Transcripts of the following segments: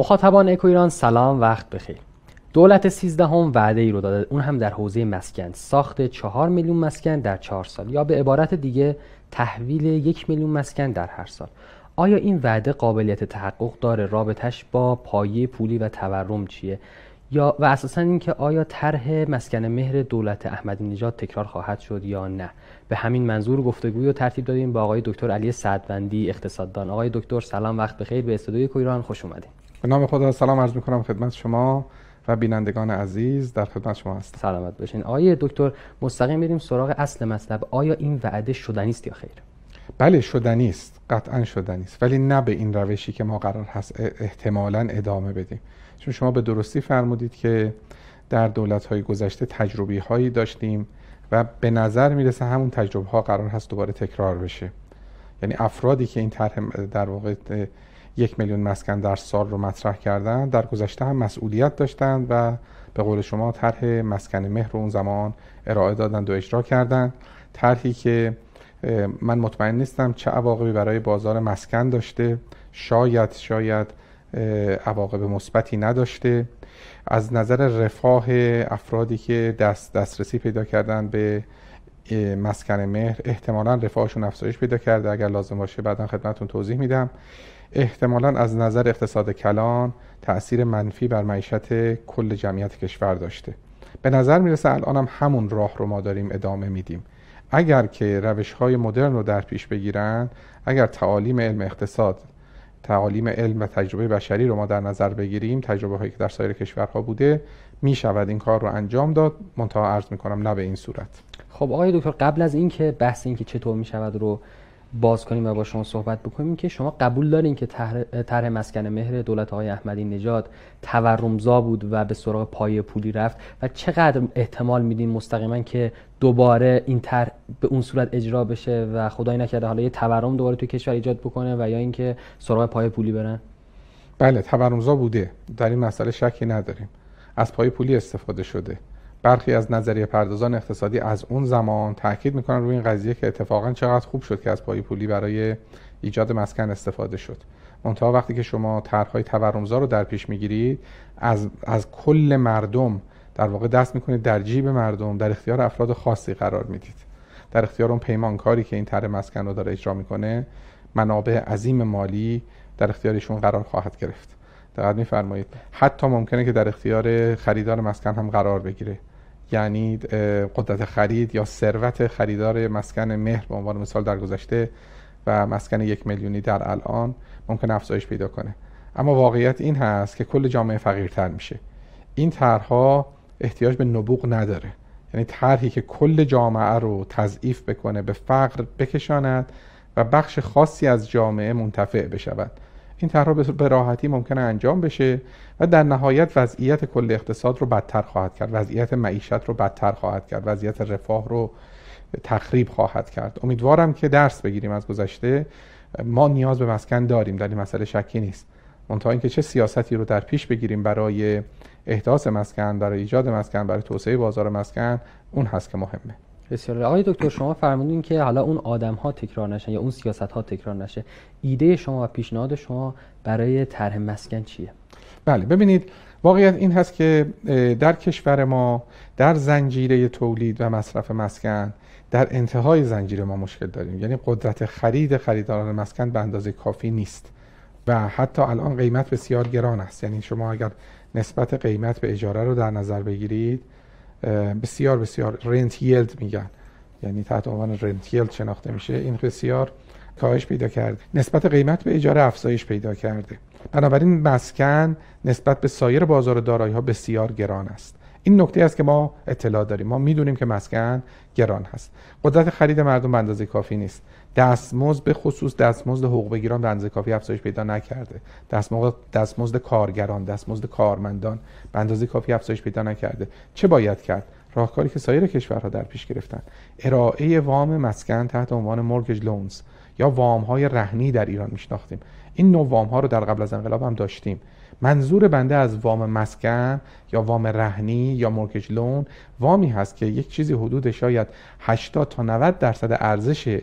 مخاطبان اکو ایران سلام وقت بخیر دولت سیزدهم وعده ای رو داده اون هم در حوزه مسکن ساخت چهار میلیون مسکن در چهار سال یا به عبارت دیگه تحویل یک میلیون مسکن در هر سال آیا این وعده قابلیت تحقق داره رابطش با پایه پولی و تورم چیه یا و اساسا اینکه آیا طرح مسکن مهر دولت احمدی نژاد تکرار خواهد شد یا نه به همین منظور گفتگوی رو ترتیب دادیم با آقای دکتر علی سعدوندی اقتصاددان آقای دکتر سلام وقت بخیر به استودیوی کویران خوش اومدید به نام خدا سلام عرض می کنم خدمت شما و بینندگان عزیز در خدمت شما هستم سلامت باشین آقای دکتر مستقیم میریم سراغ اصل مطلب آیا این وعده شدنی است یا خیر بله شدنی است قطعا شدنی است ولی نه به این روشی که ما قرار هست احتمالا ادامه بدیم چون شما به درستی فرمودید که در دولت های گذشته تجربی هایی داشتیم و به نظر میرسه همون تجربه ها قرار هست دوباره تکرار بشه یعنی افرادی که این طرح در واقع یک میلیون مسکن در سال رو مطرح کردن در گذشته هم مسئولیت داشتند و به قول شما طرح مسکن مهر رو اون زمان ارائه دادند و اجرا کردند طرحی که من مطمئن نیستم چه عواقبی برای بازار مسکن داشته شاید شاید عواقب مثبتی نداشته از نظر رفاه افرادی که دست دسترسی پیدا کردن به مسکن مهر احتمالا رفاهشون افزایش پیدا کرده اگر لازم باشه بعدا خدمتون توضیح میدم احتمالا از نظر اقتصاد کلان تأثیر منفی بر معیشت کل جمعیت کشور داشته به نظر میرسه الان هم همون راه رو ما داریم ادامه میدیم اگر که روش های مدرن رو در پیش بگیرن اگر تعالیم علم اقتصاد تعالیم علم و تجربه بشری رو ما در نظر بگیریم تجربه هایی که در سایر کشورها بوده می شود این کار رو انجام داد منتها عرض می کنم نه به این صورت خب آقای دکتر قبل از اینکه بحث اینکه چطور می شود رو باز کنیم و با شما صحبت بکنیم که شما قبول دارین که طرح مسکن مهر دولت آقای احمدی نژاد تورمزا بود و به سراغ پای پولی رفت و چقدر احتمال میدین مستقیما که دوباره این طرح به اون صورت اجرا بشه و خدای نکرده حالا یه تورم دوباره تو کشور ایجاد بکنه و یا اینکه سراغ پای پولی برن بله تورمزا بوده در این مسئله شکی نداریم از پای پولی استفاده شده برخی از نظریه پردازان اقتصادی از اون زمان تاکید میکنن روی این قضیه که اتفاقا چقدر خوب شد که از پای پولی برای ایجاد مسکن استفاده شد منتها وقتی که شما طرحهای تورمزار رو در پیش میگیرید از, از کل مردم در واقع دست میکنید در جیب مردم در اختیار افراد خاصی قرار میدید در اختیار اون پیمانکاری که این طرح مسکن رو داره اجرا میکنه منابع عظیم مالی در اختیارشون قرار خواهد گرفت دقت میفرمایید حتی ممکنه که در اختیار خریدار مسکن هم قرار بگیره یعنی قدرت خرید یا ثروت خریدار مسکن مهر به عنوان مثال در گذشته و مسکن یک میلیونی در الان ممکن افزایش پیدا کنه اما واقعیت این هست که کل جامعه فقیرتر میشه این طرحها احتیاج به نبوغ نداره یعنی طرحی که کل جامعه رو تضعیف بکنه به فقر بکشاند و بخش خاصی از جامعه منتفع بشود این طرح به راحتی ممکنه انجام بشه و در نهایت وضعیت کل اقتصاد رو بدتر خواهد کرد وضعیت معیشت رو بدتر خواهد کرد وضعیت رفاه رو تخریب خواهد کرد امیدوارم که درس بگیریم از گذشته ما نیاز به مسکن داریم در این مسئله شکی نیست منتها اینکه چه سیاستی رو در پیش بگیریم برای احداث مسکن برای ایجاد مسکن برای توسعه بازار مسکن اون هست که مهمه بسیار آقای دکتر شما فرمودین که حالا اون آدم ها تکرار نشن یا اون سیاست ها تکرار نشه ایده شما و پیشنهاد شما برای طرح مسکن چیه بله ببینید واقعیت این هست که در کشور ما در زنجیره تولید و مصرف مسکن در انتهای زنجیره ما مشکل داریم یعنی قدرت خرید خریداران مسکن به اندازه کافی نیست و حتی الان قیمت بسیار گران است یعنی شما اگر نسبت قیمت به اجاره رو در نظر بگیرید بسیار بسیار رنت یلد میگن یعنی تحت عنوان رنت یلد شناخته میشه این بسیار کاهش پیدا کرده نسبت قیمت به اجاره افزایش پیدا کرده بنابراین مسکن نسبت به سایر بازار دارایی ها بسیار گران است این نکته است که ما اطلاع داریم ما میدونیم که مسکن گران هست قدرت خرید مردم اندازه کافی نیست دستمزد به خصوص دستمزد حقوق بگیران به اندازه کافی افزایش پیدا نکرده دستمزد دستمزد کارگران دستمزد کارمندان به اندازه کافی افزایش پیدا نکرده چه باید کرد راهکاری که سایر کشورها در پیش گرفتن ارائه وام مسکن تحت عنوان مورگج لونز یا وام های رهنی در ایران میشناختیم این نوع وام ها رو در قبل از انقلاب هم داشتیم منظور بنده از وام مسکن یا وام رهنی یا مورگج لون وامی هست که یک چیزی حدود شاید 80 تا 90 درصد ارزش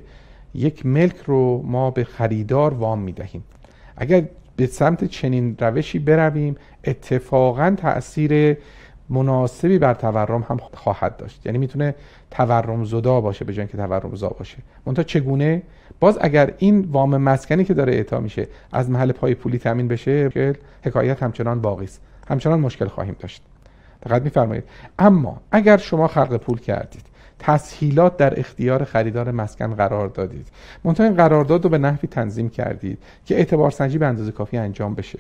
یک ملک رو ما به خریدار وام میدهیم اگر به سمت چنین روشی برویم اتفاقا تاثیر مناسبی بر تورم هم خواهد داشت یعنی میتونه تورم زدا باشه به که تورم زا باشه منتها چگونه باز اگر این وام مسکنی که داره اعطا میشه از محل پای پولی تامین بشه حکایت همچنان باقی است همچنان مشکل خواهیم داشت دقت میفرمایید اما اگر شما خلق پول کردید تسهیلات در اختیار خریدار مسکن قرار دادید منتها این قرارداد رو به نحوی تنظیم کردید که اعتبار سنجی به اندازه کافی انجام بشه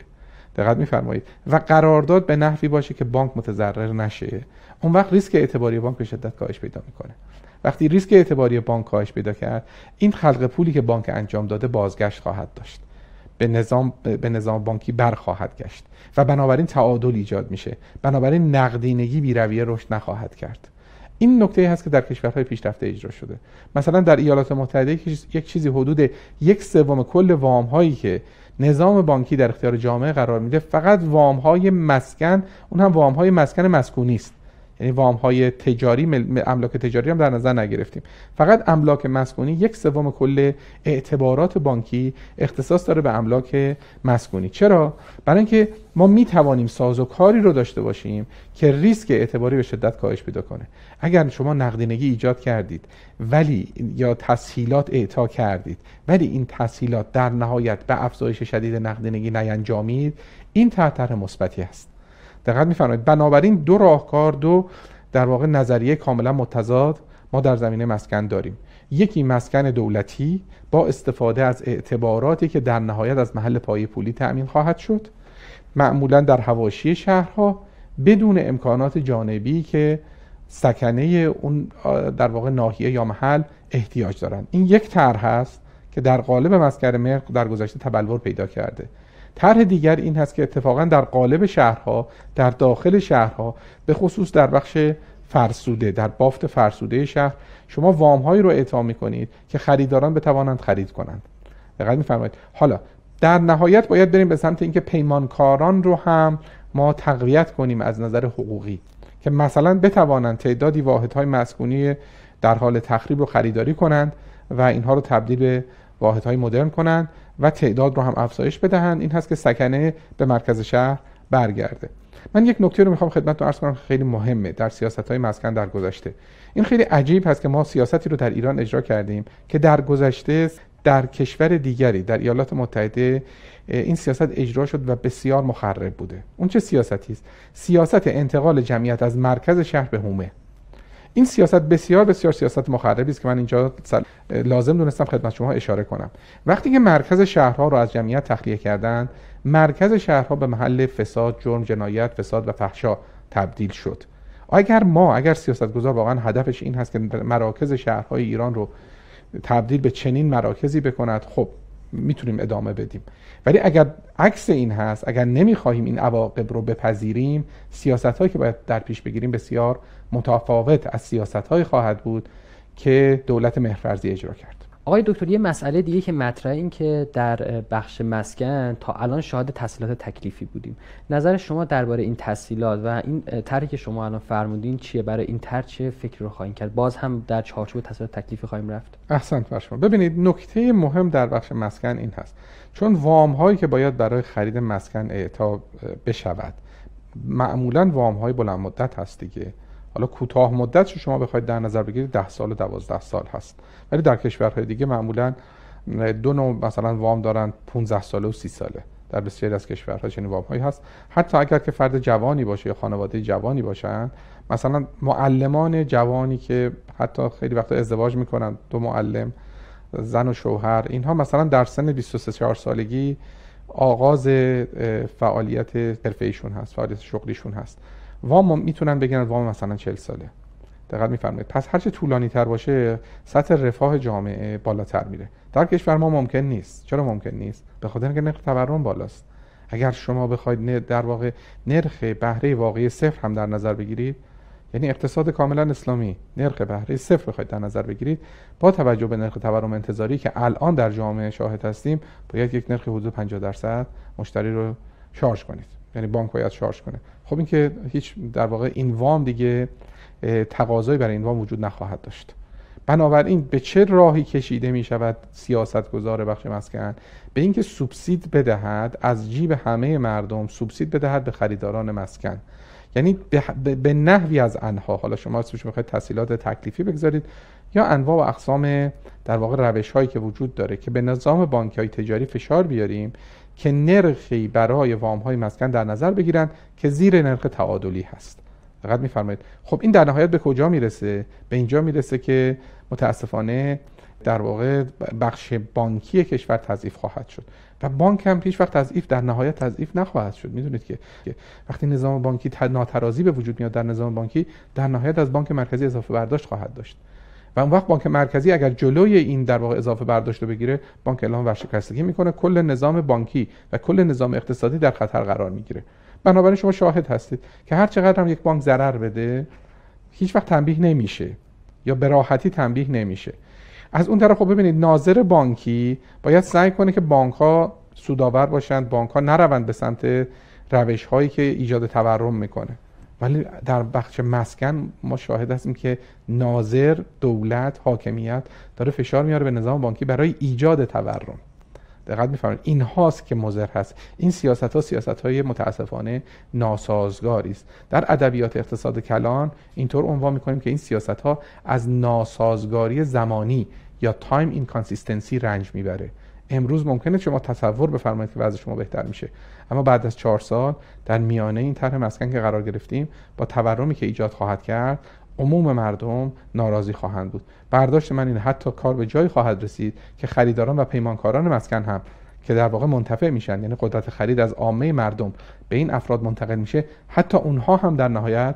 دقت میفرمایید و قرارداد به نحوی باشه که بانک متضرر نشه اون وقت ریسک اعتباری بانک به شدت کاهش پیدا میکنه وقتی ریسک اعتباری بانک کاهش پیدا کرد این خلق پولی که بانک انجام داده بازگشت خواهد داشت به نظام به نظام بانکی برخواهد گشت و بنابراین تعادل ایجاد میشه بنابراین نقدینگی بیرویه رشد نخواهد کرد این نکته هست که در کشورهای پیشرفته اجرا شده مثلا در ایالات متحده یک چیزی حدود یک سوم کل وام هایی که نظام بانکی در اختیار جامعه قرار میده فقط وام های مسکن اون هم وام های مسکن مسکونی است یعنی وام های تجاری املاک تجاری هم در نظر نگرفتیم فقط املاک مسکونی یک سوم کل اعتبارات بانکی اختصاص داره به املاک مسکونی چرا برای اینکه ما می توانیم ساز و کاری رو داشته باشیم که ریسک اعتباری به شدت کاهش پیدا کنه اگر شما نقدینگی ایجاد کردید ولی یا تسهیلات اعطا کردید ولی این تسهیلات در نهایت به افزایش شدید نقدینگی نینجامید این طرح مثبتی است دقت میفرمایید بنابراین دو راهکار دو در واقع نظریه کاملا متضاد ما در زمینه مسکن داریم یکی مسکن دولتی با استفاده از اعتباراتی که در نهایت از محل پای پولی تأمین خواهد شد معمولا در هواشی شهرها بدون امکانات جانبی که سکنه اون در واقع ناحیه یا محل احتیاج دارند. این یک طرح هست که در قالب مسکن مرق در گذشته تبلور پیدا کرده طرح دیگر این هست که اتفاقا در قالب شهرها در داخل شهرها به خصوص در بخش فرسوده در بافت فرسوده شهر شما وام هایی رو اعطا می کنید که خریداران بتوانند خرید کنند دقت میفرمایید حالا در نهایت باید بریم به سمت اینکه پیمانکاران رو هم ما تقویت کنیم از نظر حقوقی که مثلا بتوانند تعدادی واحدهای مسکونی در حال تخریب رو خریداری کنند و اینها رو تبدیل به واحدهای مدرن کنند و تعداد رو هم افزایش بدهند این هست که سکنه به مرکز شهر برگرده من یک نکته رو میخوام خدمتتون عرض کنم خیلی مهمه در سیاست های مسکن در گذشته این خیلی عجیب هست که ما سیاستی رو در ایران اجرا کردیم که در گذشته در کشور دیگری در ایالات متحده این سیاست اجرا شد و بسیار مخرب بوده اون چه سیاستی است سیاست انتقال جمعیت از مرکز شهر به هومه این سیاست بسیار بسیار سیاست مخربی است که من اینجا لازم دونستم خدمت شما اشاره کنم وقتی که مرکز شهرها رو از جمعیت تخلیه کردن مرکز شهرها به محل فساد جرم جنایت فساد و فحشا تبدیل شد اگر ما اگر سیاستگزار واقعا هدفش این هست که مراکز شهرهای ایران رو تبدیل به چنین مراکزی بکند خب میتونیم ادامه بدیم ولی اگر عکس این هست اگر نمیخواهیم این عواقب رو بپذیریم سیاست هایی که باید در پیش بگیریم بسیار متفاوت از سیاست خواهد بود که دولت مهرفرزی اجرا کرد آقای دکتر یه مسئله دیگه که مطرح این که در بخش مسکن تا الان شاهد تسهیلات تکلیفی بودیم نظر شما درباره این تسهیلات و این طرحی که شما الان فرمودین چیه برای این طرح چه فکر رو خواهیم کرد باز هم در چارچوب تسهیلات تکلیفی خواهیم رفت احسنت بر شما ببینید نکته مهم در بخش مسکن این هست چون وام هایی که باید برای خرید مسکن اعطا بشود معمولا وام های بلند مدت هست دیگه حالا کوتاه مدت شما بخواید در نظر بگیرید ده سال و 12 سال هست ولی در کشورهای دیگه معمولا دو نوع مثلا وام دارن 15 ساله و سی ساله در بسیاری از کشورها چنین وام هایی هست حتی اگر که فرد جوانی باشه یا خانواده جوانی باشن مثلا معلمان جوانی که حتی خیلی وقتا ازدواج میکنن دو معلم زن و شوهر اینها مثلا در سن 23 سالگی آغاز فعالیت حرفه هست فعالیت شغلیشون هست وام میتونن بگن وام مثلا 40 ساله دقت میفرمایید پس هرچه طولانی تر باشه سطح رفاه جامعه بالاتر میره در کشور ما ممکن نیست چرا ممکن نیست به خاطر اینکه نرخ تورم بالاست اگر شما بخواید در واقع نرخ بهره واقعی صفر هم در نظر بگیرید یعنی اقتصاد کاملا اسلامی نرخ بهره صفر بخواید در نظر بگیرید با توجه به نرخ تورم انتظاری که الان در جامعه شاهد هستیم باید یک نرخ حدود 50 درصد مشتری رو شارژ کنید یعنی بانک باید شارژ کنه خب اینکه هیچ در واقع این وام دیگه تقاضایی برای این وام وجود نخواهد داشت بنابراین به چه راهی کشیده می شود سیاست گذار بخش مسکن به اینکه سوبسید بدهد از جیب همه مردم سوبسید بدهد به خریداران مسکن یعنی به نحوی از انها حالا شما اسمش میخواید تسهیلات تکلیفی بگذارید یا انواع و اقسام در واقع روش هایی که وجود داره که به نظام بانک های تجاری فشار بیاریم که نرخی برای وام های مسکن در نظر بگیرند که زیر نرخ تعادلی هست فقط میفرمایید خب این در نهایت به کجا میرسه به اینجا میرسه که متاسفانه در واقع بخش بانکی کشور تضعیف خواهد شد و بانک هم پیش وقت تضعیف در نهایت تضعیف نخواهد شد میدونید که وقتی نظام بانکی ناترازی به وجود میاد در نظام بانکی در نهایت از بانک مرکزی اضافه برداشت خواهد داشت و اون وقت بانک مرکزی اگر جلوی این در واقع اضافه برداشت بگیره بانک اعلام ورشکستگی میکنه کل نظام بانکی و کل نظام اقتصادی در خطر قرار میگیره بنابراین شما شاهد هستید که هر چقدر هم یک بانک ضرر بده هیچ وقت تنبیه نمیشه یا به راحتی تنبیه نمیشه از اون طرف خب ببینید ناظر بانکی باید سعی کنه که بانک ها سودآور باشند بانک ها نروند به سمت روش هایی که ایجاد تورم میکنه ولی در بخش مسکن ما شاهد هستیم که ناظر دولت حاکمیت داره فشار میاره به نظام بانکی برای ایجاد تورم دقت میفرمایید این هاست که مزر هست این سیاست ها سیاست های متاسفانه ناسازگاری است در ادبیات اقتصاد کلان اینطور عنوان میکنیم که این سیاست ها از ناسازگاری زمانی یا تایم اینکانسیستنسی رنج میبره امروز ممکنه شما تصور بفرمایید که وضع شما بهتر میشه اما بعد از چهار سال در میانه این طرح مسکن که قرار گرفتیم با تورمی که ایجاد خواهد کرد عموم مردم ناراضی خواهند بود برداشت من این حتی کار به جایی خواهد رسید که خریداران و پیمانکاران مسکن هم که در واقع منتفع میشن یعنی قدرت خرید از عامه مردم به این افراد منتقل میشه حتی اونها هم در نهایت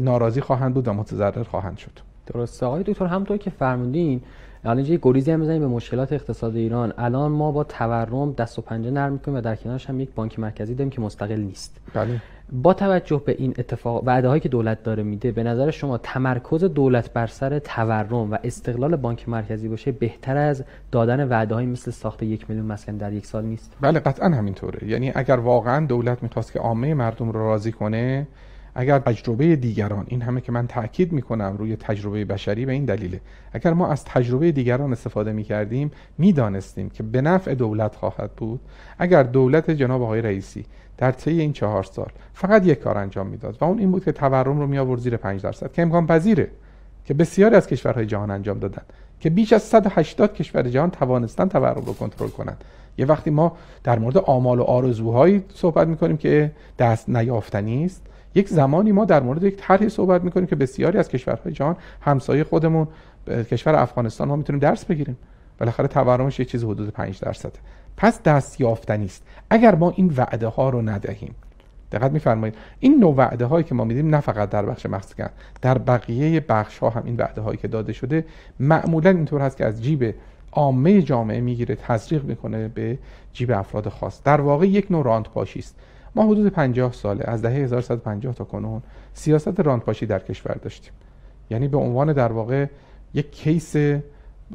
ناراضی خواهند بود و متضرر خواهند شد درسته آقای دکتر همونطور که فرمودین الان یه گریزی هم بزنیم به مشکلات اقتصاد ایران الان ما با تورم دست و پنجه نرم میکنیم و در کنارش هم یک بانک مرکزی داریم که مستقل نیست بله. با توجه به این اتفاق وعده هایی که دولت داره میده به نظر شما تمرکز دولت بر سر تورم و استقلال بانک مرکزی باشه بهتر از دادن وعده های مثل ساخت یک میلیون مسکن در یک سال نیست بله قطعا همینطوره یعنی اگر واقعا دولت میخواست که عامه مردم رو راضی کنه اگر تجربه دیگران این همه که من تاکید میکنم روی تجربه بشری به این دلیله اگر ما از تجربه دیگران استفاده میکردیم میدانستیم که به نفع دولت خواهد بود اگر دولت جناب آقای رئیسی در طی این چهار سال فقط یک کار انجام میداد و اون این بود که تورم رو میآورد زیر 5 درصد که امکان پذیره که بسیاری از کشورهای جهان انجام دادن که بیش از 180 کشور جهان توانستن تورم رو کنترل کنند یه وقتی ما در مورد آمال و آرزوهایی صحبت میکنیم که دست نیافتنی است یک زمانی ما در مورد یک طرحی صحبت میکنیم که بسیاری از کشورهای جهان همسایه خودمون کشور افغانستان ما میتونیم درس بگیریم بالاخره تورمش یه چیز حدود 5 درصده پس دست یافتنی است اگر ما این وعده ها رو ندهیم دقت میفرمایید این نوع وعده هایی که ما میدیم نه فقط در بخش مسکن در بقیه بخش ها هم این وعده هایی که داده شده معمولا اینطور هست که از جیب عامه جامعه میگیره تزریق میکنه به جیب افراد خاص در واقع یک نوع رانت پاشی است ما حدود 50 ساله از دهه 1150 تا کنون سیاست راندپاشی در کشور داشتیم یعنی به عنوان در واقع یک کیس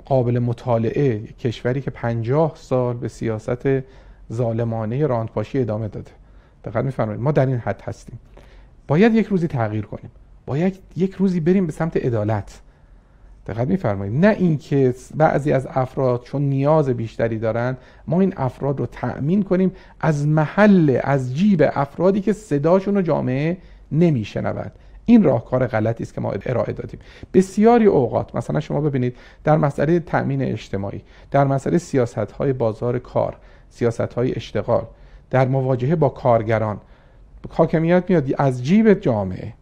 قابل مطالعه کشوری که 50 سال به سیاست ظالمانه راندپاشی ادامه داده دقت میفرمایید ما در این حد هستیم باید یک روزی تغییر کنیم باید یک روزی بریم به سمت عدالت دقت میفرمایید نه اینکه بعضی از افراد چون نیاز بیشتری دارند ما این افراد رو تأمین کنیم از محل از جیب افرادی که صداشون رو جامعه نمیشنود این راهکار غلطی است که ما ارائه دادیم بسیاری اوقات مثلا شما ببینید در مسئله تأمین اجتماعی در مسئله سیاست های بازار کار سیاست های اشتغال در مواجهه با کارگران حاکمیت میاد از جیب جامعه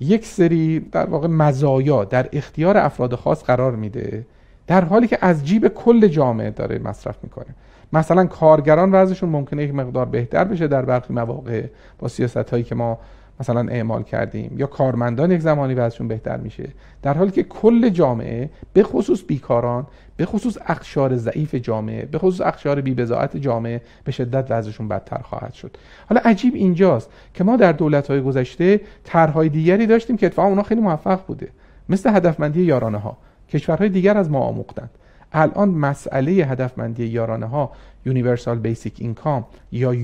یک سری در واقع مزایا در اختیار افراد خاص قرار میده در حالی که از جیب کل جامعه داره مصرف میکنه مثلا کارگران وضعشون ممکنه یک مقدار بهتر بشه در برخی مواقع با سیاست هایی که ما مثلا اعمال کردیم یا کارمندان یک زمانی وضعشون بهتر میشه در حالی که کل جامعه به خصوص بیکاران به خصوص اخشار ضعیف جامعه به خصوص اخشار بیبزاعت جامعه به شدت وضعشون بدتر خواهد شد حالا عجیب اینجاست که ما در دولت‌های گذشته طرحهای دیگری داشتیم که اتفاقا اونا خیلی موفق بوده مثل هدفمندی یارانه ها کشورهای دیگر از ما آموختند الان مسئله هدفمندی یارانه ها یونیورسال بیسیک اینکام یا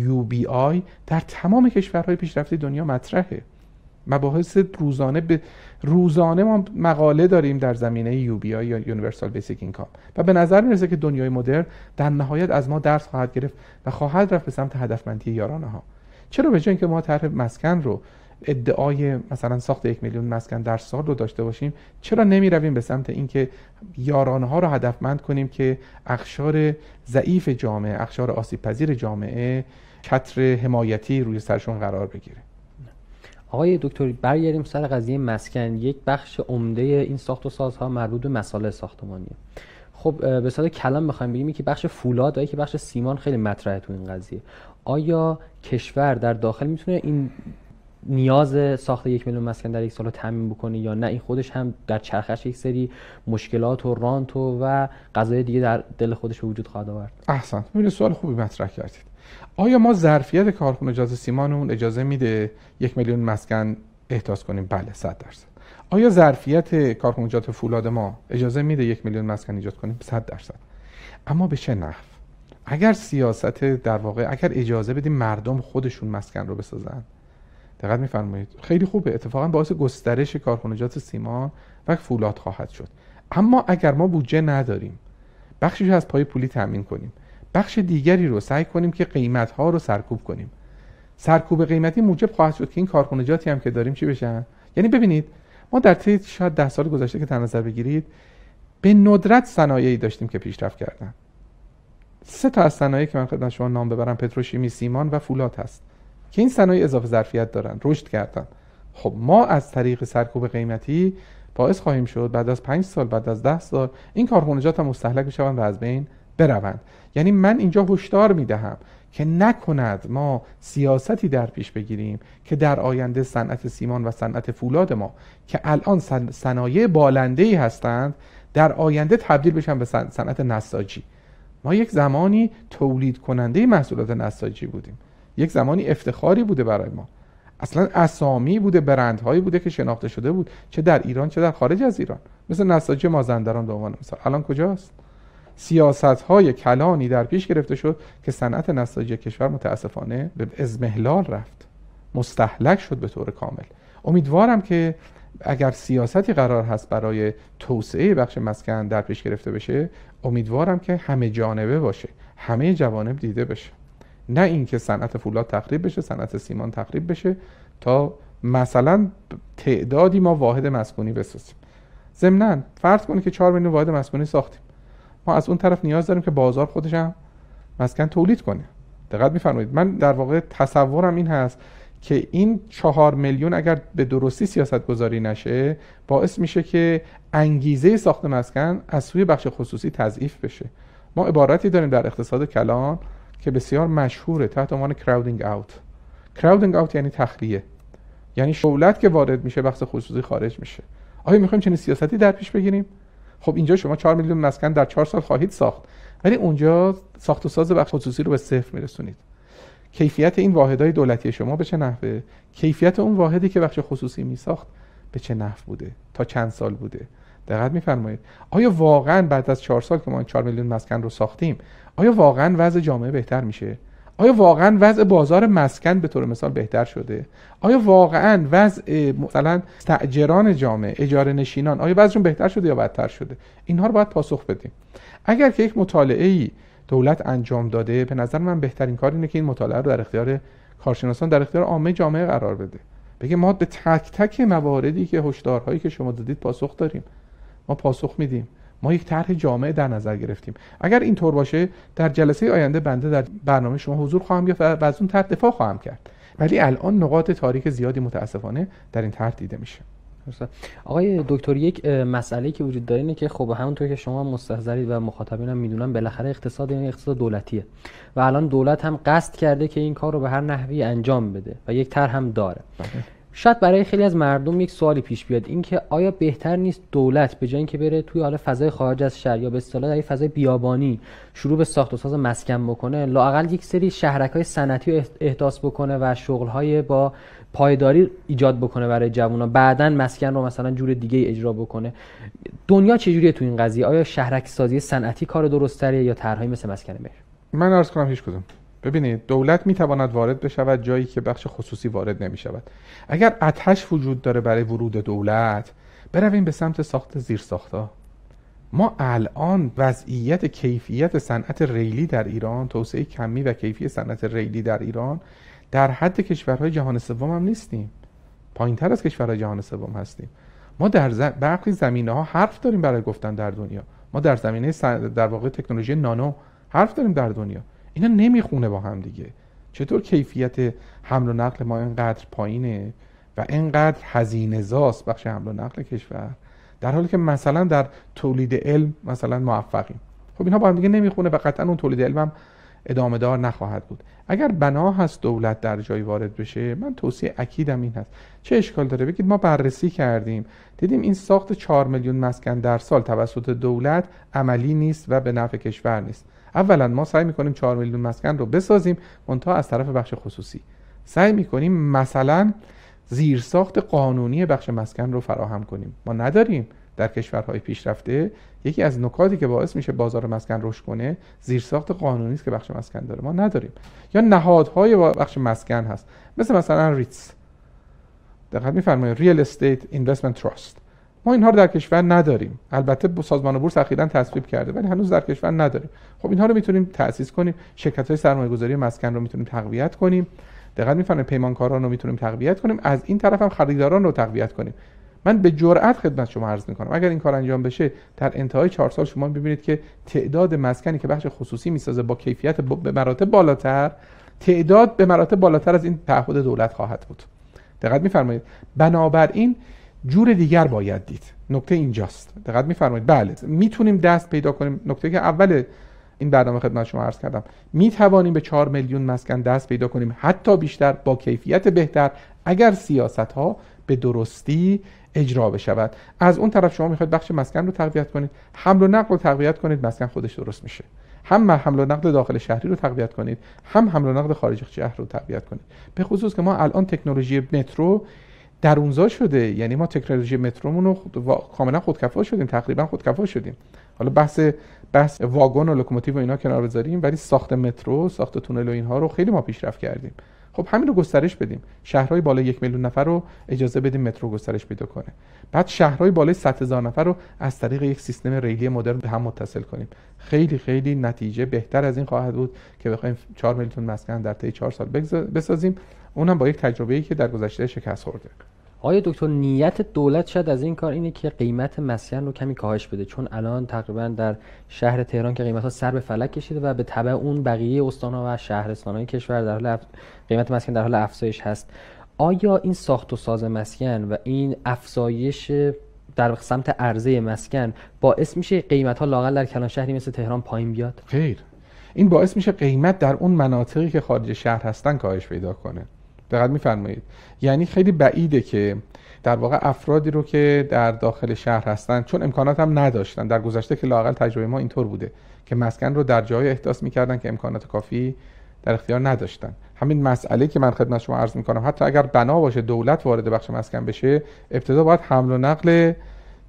آی در تمام کشورهای پیشرفته دنیا مطرحه مباحث روزانه به روزانه ما مقاله داریم در زمینه یو بی آی یا یونیورسال بیسیک اینکام و به نظر میرسه که دنیای مدرن در نهایت از ما درس خواهد گرفت و خواهد رفت به سمت هدفمندی یارانه ها چرا به جای اینکه ما طرح مسکن رو ادعای مثلا ساخت یک میلیون مسکن در سال رو داشته باشیم چرا نمی رویم به سمت اینکه یارانه ها رو هدفمند کنیم که اخشار ضعیف جامعه اخشار آسیب پذیر جامعه چتر حمایتی روی سرشون قرار بگیره آقای دکتر برگردیم سر قضیه مسکن یک بخش عمده این ساخت و سازها مربوط به مسائل ساختمانیه خب به صورت کلام بخوایم بگیم که بخش فولاد و که بخش سیمان خیلی مطرحه تو این قضیه آیا کشور در داخل میتونه این نیاز ساخت یک میلیون مسکن در یک سال تامین بکنه یا نه این خودش هم در چرخش یک سری مشکلات و رانت و, و قضایای دیگه در دل خودش به وجود خواهد آورد احسن ببینید سوال خوبی مطرح کردید آیا ما ظرفیت کارخونه سیمان سیمانمون اجازه میده یک میلیون مسکن احداث کنیم بله 100 درصد آیا ظرفیت کارخونجات فولاد ما اجازه میده یک میلیون مسکن ایجاد کنیم 100 درصد اما به چه نحو اگر سیاست در واقع اگر اجازه بدیم مردم خودشون مسکن رو بسازن دقت میفرمایید خیلی خوبه اتفاقا باعث گسترش کارخونجات سیمان و فولاد خواهد شد اما اگر ما بودجه نداریم بخشیش از پای پولی تامین کنیم بخش دیگری رو سعی کنیم که قیمت ها رو سرکوب کنیم سرکوب قیمتی موجب خواهد شد که این کارخونجاتی هم که داریم چی بشن یعنی ببینید ما در طی شاید ده سال گذشته که در نظر بگیرید به ندرت صنایعی داشتیم که پیشرفت کردن سه تا از صنایعی که من خدمت شما نام ببرم پتروشیمی سیمان و فولاد هست که این صنایع اضافه ظرفیت دارن رشد کردن خب ما از طریق سرکوب قیمتی باعث خواهیم شد بعد از 5 سال بعد از 10 سال این کارخونجات هم مستحلک بشون و از بین بروند یعنی من اینجا هشدار میدهم که نکند ما سیاستی در پیش بگیریم که در آینده صنعت سیمان و صنعت فولاد ما که الان صنایع بالنده ای هستند در آینده تبدیل بشن به صنعت نساجی ما یک زمانی تولید کننده محصولات نساجی بودیم یک زمانی افتخاری بوده برای ما اصلا اسامی بوده برندهایی بوده که شناخته شده بود چه در ایران چه در خارج از ایران مثل نساجی مازندران به عنوان مثال الان کجاست سیاست های کلانی در پیش گرفته شد که صنعت نساجی کشور متاسفانه به ازمهلال رفت مستحلک شد به طور کامل امیدوارم که اگر سیاستی قرار هست برای توسعه بخش مسکن در پیش گرفته بشه امیدوارم که همه جانبه باشه همه جوانب دیده بشه نه اینکه صنعت فولاد تخریب بشه صنعت سیمان تخریب بشه تا مثلا تعدادی ما واحد مسکونی بسازیم ضمنا فرض کنید که 4 میلیون واحد مسکونی ساختیم ما از اون طرف نیاز داریم که بازار خودش هم مسکن تولید کنه دقت میفرمایید من در واقع تصورم این هست که این چهار میلیون اگر به درستی سیاست گذاری نشه باعث میشه که انگیزه ساخت مسکن از سوی بخش خصوصی تضعیف بشه ما عبارتی داریم در اقتصاد کلان که بسیار مشهوره تحت عنوان کراودینگ اوت کراودینگ اوت یعنی تخلیه یعنی شولت که وارد میشه بخش خصوصی خارج میشه آیا میخوایم چنین سیاستی در پیش بگیریم خب اینجا شما 4 میلیون مسکن در 4 سال خواهید ساخت ولی اونجا ساخت و ساز بخش خصوصی رو به صفر میرسونید کیفیت این واحدهای دولتی شما به چه نحوه کیفیت اون واحدی که بخش خصوصی میساخت به چه نحو بوده تا چند سال بوده دقت میفرمایید آیا واقعا بعد از چهار سال که ما 4 میلیون مسکن رو ساختیم آیا واقعا وضع جامعه بهتر میشه آیا واقعا وضع بازار مسکن به طور مثال بهتر شده آیا واقعا وضع مثلا تاجران جامعه اجاره نشینان آیا وضعشون بهتر شده یا بدتر شده اینها رو باید پاسخ بدیم اگر که یک مطالعه ای دولت انجام داده به نظر من بهترین کار اینه که این مطالعه رو در اختیار کارشناسان در اختیار عامه جامعه قرار بده بگه ما به تک تک مواردی که هشدارهایی که شما دادید پاسخ داریم ما پاسخ میدیم ما یک طرح جامعه در نظر گرفتیم اگر اینطور باشه در جلسه آینده بنده در برنامه شما حضور خواهم یافت و از اون طرح دفاع خواهم کرد ولی الان نقاط تاریک زیادی متاسفانه در این طرح دیده میشه آقای دکتر یک مسئله که وجود داره اینه که خب همونطور که شما مستحضرید و مخاطبین هم میدونن بالاخره اقتصاد این اقتصاد دولتیه و الان دولت هم قصد کرده که این کار رو به هر نحوی انجام بده و یک طرح هم داره بله. شاید برای خیلی از مردم یک سوالی پیش بیاد اینکه آیا بهتر نیست دولت به جای اینکه بره توی حالا فضای خارج از شهر یا به اصطلاح در فضای بیابانی شروع به ساخت و ساز مسکن بکنه لاقل یک سری شهرک های صنعتی رو احداث بکنه و شغل های با پایداری ایجاد بکنه برای ها بعدا مسکن رو مثلا جور دیگه اجرا بکنه دنیا چه جوریه تو این قضیه آیا شهرک سازی صنعتی کار یا طرحهایی مثل مسکن مهر من عرض کنم هیچ کدوم ببینید دولت میتواند وارد بشود جایی که بخش خصوصی وارد نمی شود. اگر اتش وجود داره برای ورود دولت برویم به سمت ساخت ساختا ما الان وضعیت کیفیت صنعت ریلی در ایران توسعه کمی و کیفی صنعت ریلی در ایران در حد کشورهای جهان سوم هم نیستیم پایین تر از کشورهای جهان سوم هستیم ما در ز... برخی زمینه ها حرف داریم برای گفتن در دنیا ما در زمینه در واقع تکنولوژی نانو حرف داریم در دنیا اینا نمیخونه با هم دیگه چطور کیفیت حمل و نقل ما اینقدر پایینه و اینقدر هزینه زاست بخش حمل و نقل کشور در حالی که مثلا در تولید علم مثلا موفقیم خب اینها با هم دیگه نمیخونه و قطعا اون تولید علم هم ادامه دار نخواهد بود اگر بنا هست دولت در جایی وارد بشه من توصیه اکیدم این هست چه اشکال داره بگید ما بررسی کردیم دیدیم این ساخت 4 میلیون مسکن در سال توسط دولت عملی نیست و به نفع کشور نیست اولا ما سعی میکنیم 4 میلیون مسکن رو بسازیم منتها از طرف بخش خصوصی سعی میکنیم مثلا زیرساخت قانونی بخش مسکن رو فراهم کنیم ما نداریم در کشورهای پیشرفته یکی از نکاتی که باعث میشه بازار مسکن رشد کنه زیرساخت قانونی است که بخش مسکن داره ما نداریم یا نهادهای بخش مسکن هست مثل مثلا ریتس دقت میفرمایید ریل استیت اینوستمنت تراست ما اینها رو در کشور نداریم البته سازمان بورس اخیرا تصویب کرده ولی هنوز در کشور نداریم خب اینها رو میتونیم تاسیس کنیم شرکت های سرمایه گذاری مسکن رو میتونیم تقویت کنیم دقت میفرمایید پیمانکاران رو میتونیم تقویت کنیم از این طرف هم خریداران رو تقویت کنیم من به جرئت خدمت شما عرض میکنم اگر این کار انجام بشه در انتهای چهار سال شما میبینید که تعداد مسکنی که بخش خصوصی می میسازه با کیفیت به مراتب بالاتر تعداد به مراتب بالاتر از این تعهد دولت خواهد بود دقت میفرمایید بنابراین جور دیگر باید دید نکته اینجاست دقت میفرمایید بله میتونیم دست پیدا کنیم نکته که اول این برنامه خدمت شما عرض کردم می توانیم به 4 میلیون مسکن دست پیدا کنیم حتی بیشتر با کیفیت بهتر اگر سیاست ها به درستی اجرا بشود از اون طرف شما میخواید بخش مسکن رو تقویت کنید حمل و نقل رو تقویت کنید مسکن خودش درست میشه هم حمل و نقل داخل شهری رو تقویت کنید هم حمل و نقل خارج شهر رو تقویت کنید به خصوص که ما الان تکنولوژی مترو در اونزا شده یعنی ما تکنولوژی مترومون رو خود... وا... کاملا خودکفا شدیم تقریبا خودکفا شدیم حالا بحث بحث واگن و لوکوموتیو و اینا کنار بذاریم ولی ساخت مترو ساخت تونل و اینها رو خیلی ما پیشرفت کردیم خب همین رو گسترش بدیم شهرهای بالای یک میلیون نفر رو اجازه بدیم مترو گسترش پیدا کنه بعد شهرهای بالای 100 هزار نفر رو از طریق یک سیستم ریلی مدرن به هم متصل کنیم خیلی خیلی نتیجه بهتر از این خواهد بود که بخوایم 4 میلیون مسکن در طی 4 سال بسازیم اونم با یک تجربه‌ای که در گذشته شکست خورده آیا دکتر نیت دولت شاید از این کار اینه که قیمت مسکن رو کمی کاهش بده چون الان تقریبا در شهر تهران که قیمت ها سر به فلک کشیده و به تبع اون بقیه استان و شهرستان های کشور در حال قیمت مسکن در حال افزایش هست آیا این ساخت و ساز مسکن و این افزایش در سمت عرضه مسکن باعث میشه قیمت ها لاقل در کلان شهری مثل تهران پایین بیاد؟ خیر این باعث میشه قیمت در اون مناطقی که خارج شهر هستن کاهش پیدا کنه دقیق میفرمایید یعنی خیلی بعیده که در واقع افرادی رو که در داخل شهر هستن چون امکانات هم نداشتن در گذشته که لاقل تجربه ما اینطور بوده که مسکن رو در جای احداث میکردن که امکانات کافی در اختیار نداشتن همین مسئله که من خدمت شما عرض میکنم حتی اگر بنا باشه دولت وارد بخش مسکن بشه ابتدا باید حمل و نقل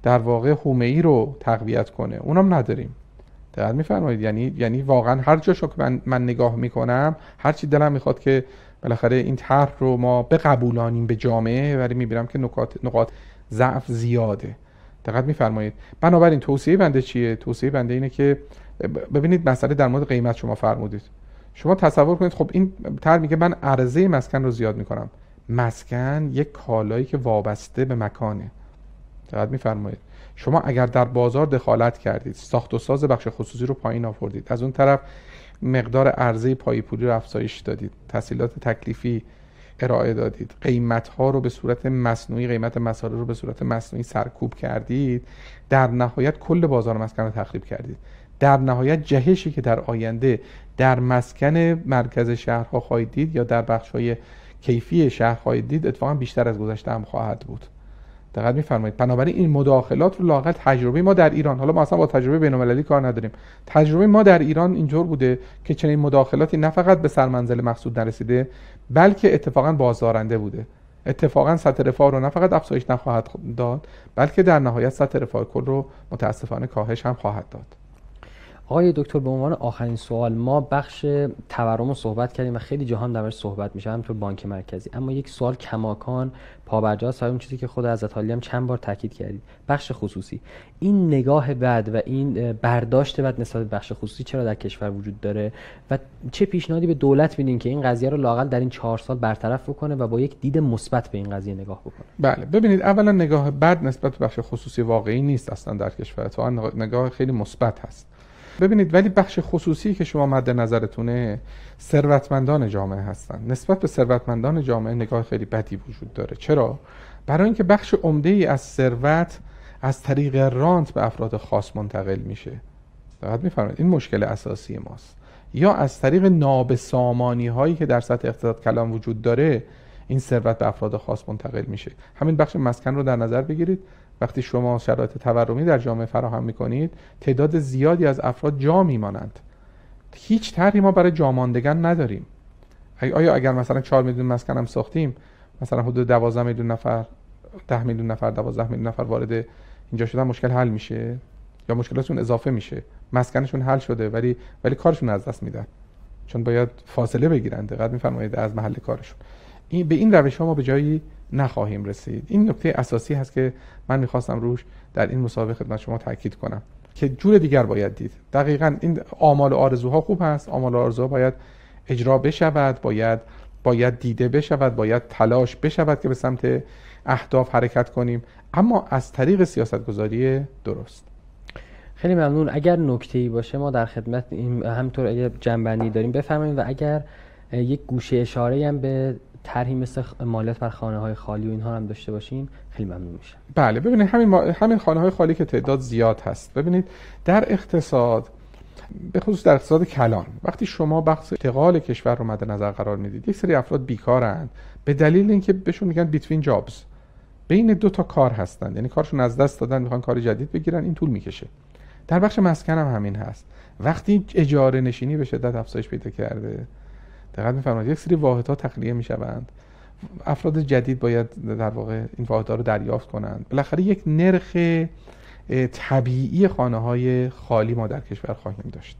در واقع حومه ای رو تقویت کنه اونم نداریم دقیق میفرمایید یعنی یعنی واقعا هر جا که من, نگاه میکنم هر چی دلم میخواد که بالاخره این طرح رو ما بقبولانیم به جامعه ولی میبینم که نکات نقاط ضعف زیاده دقت میفرمایید بنابراین توصیه بنده چیه توصیه بنده اینه که ببینید مسئله در مورد قیمت شما فرمودید شما تصور کنید خب این تر میگه من عرضه مسکن رو زیاد میکنم مسکن یک کالایی که وابسته به مکانه دقت میفرمایید شما اگر در بازار دخالت کردید ساخت و ساز بخش خصوصی رو پایین آوردید از اون طرف مقدار عرضه پای پولی رو افزایش دادید تسهیلات تکلیفی ارائه دادید قیمت ها رو به صورت مصنوعی قیمت مصارف رو به صورت مصنوعی سرکوب کردید در نهایت کل بازار مسکن رو تخریب کردید در نهایت جهشی که در آینده در مسکن مرکز شهرها خواهید دید یا در بخش های کیفی شهر خواهید دید اتفاقا بیشتر از گذشته هم خواهد بود دقت میفرمایید بنابراین این مداخلات رو لاقل تجربه ما در ایران حالا ما اصلا با تجربه بین کار نداریم تجربه ما در ایران اینجور بوده که چنین مداخلاتی نه فقط به سرمنزل مقصود نرسیده بلکه اتفاقا بازدارنده بوده اتفاقا سطح رفاه رو نه فقط افزایش نخواهد داد بلکه در نهایت سطح رفاه کل رو متاسفانه کاهش هم خواهد داد آقای دکتر به عنوان آخرین سوال ما بخش تورم رو صحبت کردیم و خیلی جهان درش صحبت میشه همینطور بانک مرکزی اما یک سوال کماکان پا و اون چیزی که خود از حالی هم چند بار تاکید کردید بخش خصوصی این نگاه بد و این برداشت بد نسبت بخش خصوصی چرا در کشور وجود داره و چه پیشنهادی به دولت میدین که این قضیه رو لاقل در این چهار سال برطرف بکنه و با یک دید مثبت به این قضیه نگاه بکنه بله ببینید اولا نگاه بد نسبت به بخش خصوصی واقعی نیست اصلا در کشور تو نگاه خیلی مثبت هست ببینید ولی بخش خصوصی که شما مد نظرتونه ثروتمندان جامعه هستن نسبت به ثروتمندان جامعه نگاه خیلی بدی وجود داره چرا برای اینکه بخش عمده ای از ثروت از طریق رانت به افراد خاص منتقل میشه دقت میفرمایید این مشکل اساسی ماست یا از طریق نابسامانی هایی که در سطح اقتصاد کلان وجود داره این ثروت به افراد خاص منتقل میشه همین بخش مسکن رو در نظر بگیرید وقتی شما شرایط تورمی در جامعه فراهم میکنید تعداد زیادی از افراد جا میمانند هیچ طرحی ما برای جاماندگان نداریم آیا اگر مثلا 4 میلیون مسکنم ساختیم مثلا حدود 12 میلیون نفر 10 میلیون نفر 12 میلیون نفر وارد اینجا شدن مشکل حل میشه یا مشکلاتشون اضافه میشه مسکنشون حل شده ولی ولی کارشون از دست میدن چون باید فاصله بگیرن دقت میفرمایید از محل کارشون این به این روش ها ما به جایی نخواهیم رسید این نکته اساسی هست که من میخواستم روش در این مسابقه خدمت شما تاکید کنم که جور دیگر باید دید دقیقا این آمال و آرزوها خوب هست آمال و آرزوها باید اجرا بشود باید باید دیده بشود باید تلاش بشود که به سمت اهداف حرکت کنیم اما از طریق سیاست گذاری درست خیلی ممنون اگر نکته ای باشه ما در خدمت این همینطور اگر جنبندی داریم بفهمیم و اگر یک گوشه اشاره هم به طرحی مثل مالیات بر خانه های خالی و اینها هم داشته باشیم خیلی ممنون میشه بله ببینید همین همین خانه های خالی که تعداد زیاد هست ببینید در اقتصاد به خصوص در اقتصاد کلان وقتی شما بخش انتقال کشور رو مد نظر قرار میدید یک سری افراد بیکارند به دلیل اینکه بهشون میگن بیتوین جابز بین دو تا کار هستند یعنی کارشون از دست دادن میخوان کار جدید بگیرن این طول میکشه در بخش مسکن هم همین هست وقتی اجاره نشینی به شدت افزایش پیدا کرده دقت میفرمایید یک سری واحدها تخلیه میشوند افراد جدید باید در واقع این واحدها رو دریافت کنند بالاخره یک نرخ طبیعی خانه های خالی ما در کشور خواهیم داشت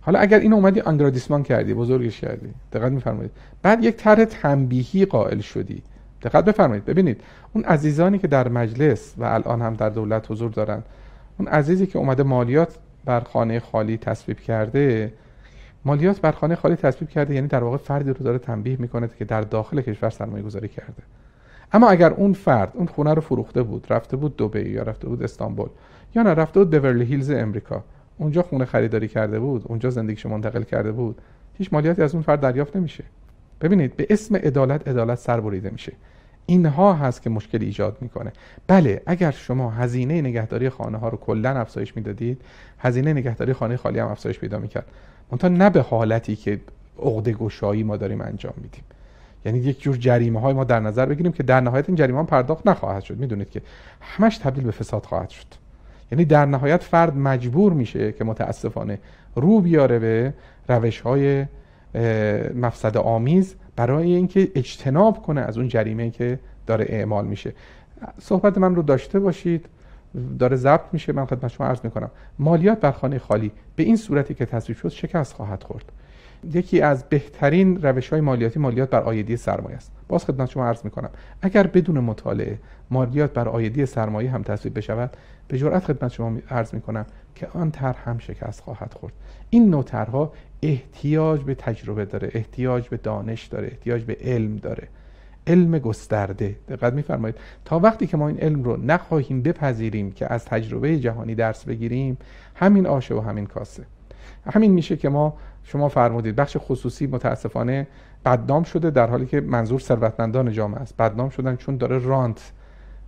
حالا اگر این اومدی انگرادیسمان کردی بزرگش کردی دقت میفرمایید بعد یک طرح تنبیهی قائل شدی دقت بفرمایید ببینید اون عزیزانی که در مجلس و الان هم در دولت حضور دارند، اون عزیزی که اومده مالیات بر خانه خالی تصویب کرده مالیات بر خانه خالی تصویب کرده یعنی در واقع فردی رو داره تنبیه میکنه که در داخل کشور سرمایه گذاری کرده اما اگر اون فرد اون خونه رو فروخته بود رفته بود دبی یا رفته بود استانبول یا نه رفته بود بورلی هیلز امریکا اونجا خونه خریداری کرده بود اونجا زندگیش منتقل کرده بود هیچ مالیاتی از اون فرد دریافت نمیشه ببینید به اسم عدالت عدالت سربریده میشه اینها هست که مشکل ایجاد میکنه بله اگر شما هزینه نگهداری خانه ها رو کلا افزایش میدادید هزینه نگهداری خانه خالی هم افزایش پیدا میکرد منتها نه به حالتی که عقده گشایی ما داریم انجام میدیم یعنی یک جور جریمه های ما در نظر بگیریم که در نهایت این جریمه ها پرداخت نخواهد شد میدونید که همش تبدیل به فساد خواهد شد یعنی در نهایت فرد مجبور میشه که متاسفانه رو بیاره به روش های مفسد آمیز برای اینکه اجتناب کنه از اون جریمه که داره اعمال میشه صحبت من رو داشته باشید داره ضبط میشه من خدمت شما عرض میکنم مالیات بر خانه خالی به این صورتی که تصویب شد شکست خواهد خورد یکی از بهترین روش های مالیاتی مالیات بر آیدی سرمایه است باز خدمت شما عرض میکنم اگر بدون مطالعه مالیات بر آیدی سرمایه هم تصویب بشود به جرأت خدمت شما عرض میکنم که آن طرح هم شکست خواهد خورد این نوع احتیاج به تجربه داره احتیاج به دانش داره احتیاج به علم داره علم گسترده دقت میفرمایید تا وقتی که ما این علم رو نخواهیم بپذیریم که از تجربه جهانی درس بگیریم همین آشه و همین کاسه همین میشه که ما شما فرمودید بخش خصوصی متاسفانه بدنام شده در حالی که منظور ثروتمندان جامعه است بدنام شدن چون داره رانت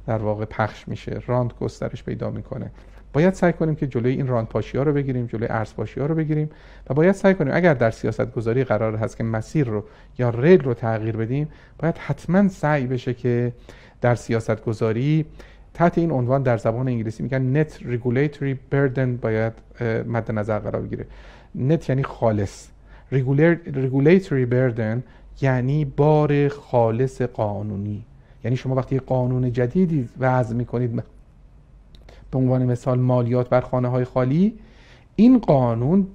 در واقع پخش میشه رانت گسترش پیدا میکنه باید سعی کنیم که جلوی این راندپاشی ها رو بگیریم جلوی پاشی ها رو بگیریم و باید سعی کنیم اگر در سیاست گذاری قرار هست که مسیر رو یا ریل رو تغییر بدیم باید حتما سعی بشه که در سیاست گذاری تحت این عنوان در زبان انگلیسی میگن net regulatory burden باید مد نظر قرار بگیره نت یعنی خالص regulatory burden یعنی بار خالص قانونی یعنی شما وقتی قانون جدیدی وضع میکنید به عنوان مثال مالیات بر خانه های خالی این قانون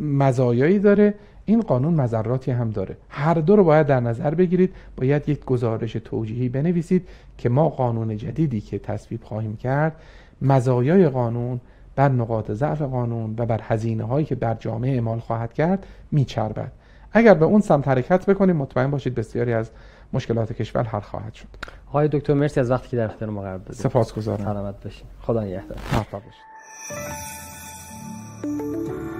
مزایایی داره این قانون مذراتی هم داره هر دو رو باید در نظر بگیرید باید یک گزارش توجیهی بنویسید که ما قانون جدیدی که تصویب خواهیم کرد مزایای قانون بر نقاط ضعف قانون و بر هزینه هایی که بر جامعه اعمال خواهد کرد میچربد اگر به اون سمت حرکت بکنیم مطمئن باشید بسیاری از مشکلات کشور حل خواهد شد آقای دکتر مرسی از وقتی که در اختیار ما قرار دادید سپاسگزارم سلامت باشین خدا نگهدار